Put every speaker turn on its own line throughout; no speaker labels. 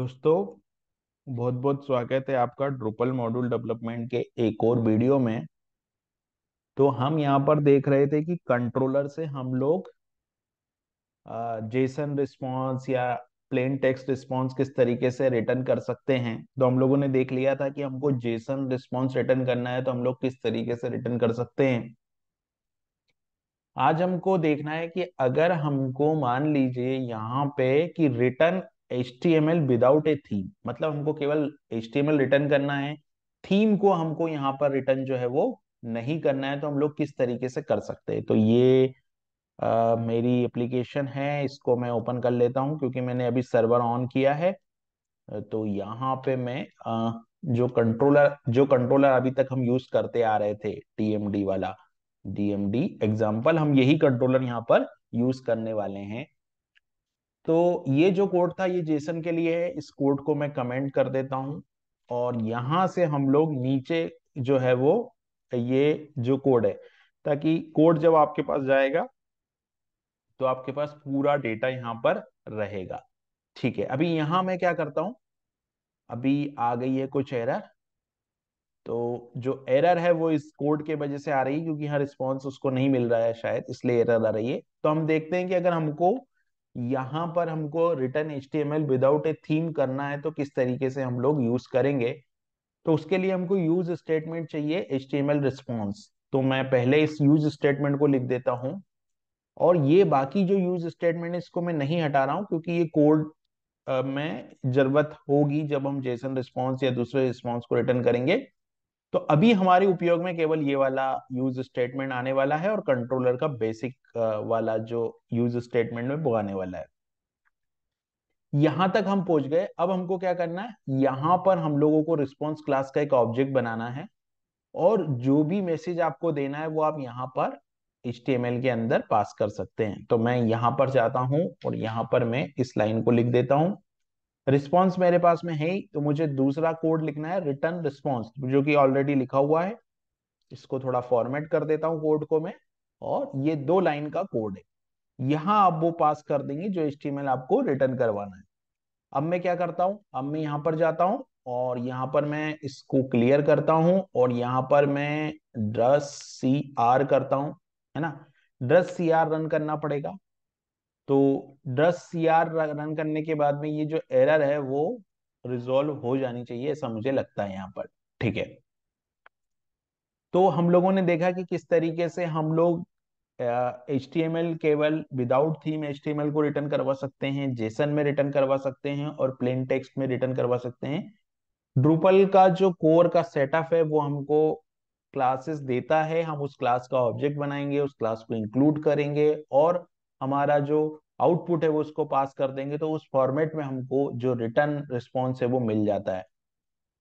दोस्तों बहुत बहुत स्वागत है आपका ड्रुपल मॉड्यूल डेवलपमेंट के एक और वीडियो में तो हम यहाँ पर देख रहे थे कि कंट्रोलर से हम लोग जेसन रिस्पॉन्स या प्लेन टेक्स्ट रिस्पॉन्स किस तरीके से रिटर्न कर सकते हैं तो हम लोगों ने देख लिया था कि हमको जेसन रिस्पॉन्स रिटर्न करना है तो हम लोग किस तरीके से रिटर्न कर सकते हैं आज हमको देखना है कि अगर हमको मान लीजिए यहाँ पे कि return H T M L without a theme मतलब हमको केवल H T M L return करना है थीम को हमको यहाँ पर रिटर्न जो है वो नहीं करना है तो हम लोग किस तरीके से कर सकते हैं तो ये आ, मेरी एप्लीकेशन है इसको मैं ओपन कर लेता हूँ क्योंकि मैंने अभी सर्वर ऑन किया है तो यहाँ पे मैं आ, जो कंट्रोलर जो कंट्रोलर अभी तक हम यूज करते आ रहे थे टीएमडी वाला डीएमडी एग्जाम्पल हम यही कंट्रोलर यहाँ पर यूज करने वाले हैं तो ये जो कोड था ये जेसन के लिए है इस कोड को मैं कमेंट कर देता हूं और यहां से हम लोग नीचे जो है वो ये जो कोड है ताकि कोड जब आपके पास जाएगा तो आपके पास पूरा डेटा यहां पर रहेगा ठीक है अभी यहां मैं क्या करता हूं अभी आ गई है कुछ एरर तो जो एरर है वो इस कोड के वजह से आ रही है क्योंकि यहाँ रिस्पॉन्स उसको नहीं मिल रहा है शायद इसलिए एरर आ रही है तो हम देखते हैं कि अगर हमको यहां पर हमको return H T M L without a theme करना है तो किस तरीके से हम लोग यूज करेंगे तो उसके लिए हमको यूज स्टेटमेंट चाहिए H T M L response तो मैं पहले इस यूज स्टेटमेंट को लिख देता हूं और ये बाकी जो यूज स्टेटमेंट है इसको मैं नहीं हटा रहा हूं क्योंकि ये कोड में जरूरत होगी जब हम जेसन रिस्पॉन्स या दूसरे रिस्पॉन्स को रिटर्न करेंगे तो अभी हमारे उपयोग में केवल ये वाला यूज स्टेटमेंट आने वाला है और कंट्रोलर का बेसिक वाला जो यूज स्टेटमेंट में बुगाने वाला है यहां तक हम पहुंच गए अब हमको क्या करना है यहां पर हम लोगों को रिस्पॉन्स क्लास का एक ऑब्जेक्ट बनाना है और जो भी मैसेज आपको देना है वो आप यहाँ पर HTML के अंदर पास कर सकते हैं तो मैं यहां पर जाता हूँ और यहां पर मैं इस लाइन को लिख देता हूं रिस्पॉन्स मेरे पास में है ही तो मुझे दूसरा कोड लिखना है रिटर्न रिस्पॉन्स जो कि ऑलरेडी लिखा हुआ है इसको थोड़ा फॉर्मेट कर देता हूँ कोड को मैं और ये दो लाइन का कोड है यहाँ आप वो पास कर देंगे जो एच आपको रिटर्न करवाना है अब मैं क्या करता हूँ अब मैं यहाँ पर जाता हूँ और यहाँ पर मैं इसको क्लियर करता हूँ और यहाँ पर मैं ड्रस सी आर करता हूँ है ना ड्रस सी आर रन करना पड़ेगा तो दस सीआर रन करने के बाद में ये जो एरर है वो रिजोल्व हो जानी चाहिए ऐसा मुझे लगता है यहाँ पर ठीक है तो हम लोगों ने देखा कि किस तरीके से हम लोग एच एल केवल विदाउट थीम एच को रिटर्न करवा सकते हैं जेसन में रिटर्न करवा सकते हैं और प्लेन टेक्स्ट में रिटर्न करवा सकते हैं ड्रूपल का जो कोर का सेटअप है वो हमको क्लासेस देता है हम उस क्लास का ऑब्जेक्ट बनाएंगे उस क्लास को इंक्लूड करेंगे और हमारा जो आउटपुट है वो उसको पास कर देंगे तो उस फॉर्मेट में हमको जो रिटर्न रिस्पॉन्स है वो मिल जाता है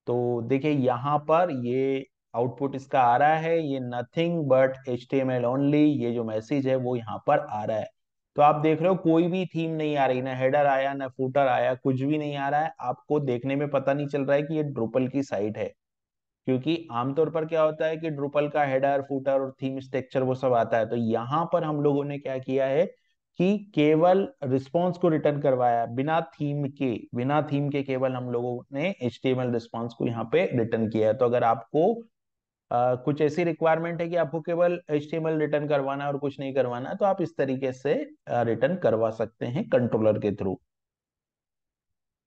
तो देखिए यहाँ पर ये आउटपुट इसका आ रहा है ये nothing but H M L only ये जो मैसेज है वो यहाँ पर आ रहा है तो आप देख रहे हो कोई भी थीम नहीं आ रही ना हेडर आया ना फूटर आया कुछ भी नहीं आ रहा है आपको देखने में पता नहीं चल रहा है कि ये ड्रुपल की साइट है क्योंकि आमतौर पर क्या होता है कि ड्रुपल का हेडर फूटर और थीम स्ट्रक्चर वो सब आता है तो यहाँ पर हम लोगों ने क्या किया है कि केवल रिस्पॉन्स को रिटर्न करवाया बिना थीम के बिना थीम के केवल हम लोगों ने एच रिस्पॉन्स को यहाँ पे रिटर्न किया है तो अगर आपको आ, कुछ ऐसी रिक्वायरमेंट है कि आपको केवल एच रिटर्न करवाना है और कुछ नहीं करवाना है तो आप इस तरीके से रिटर्न करवा सकते हैं कंट्रोलर के थ्रू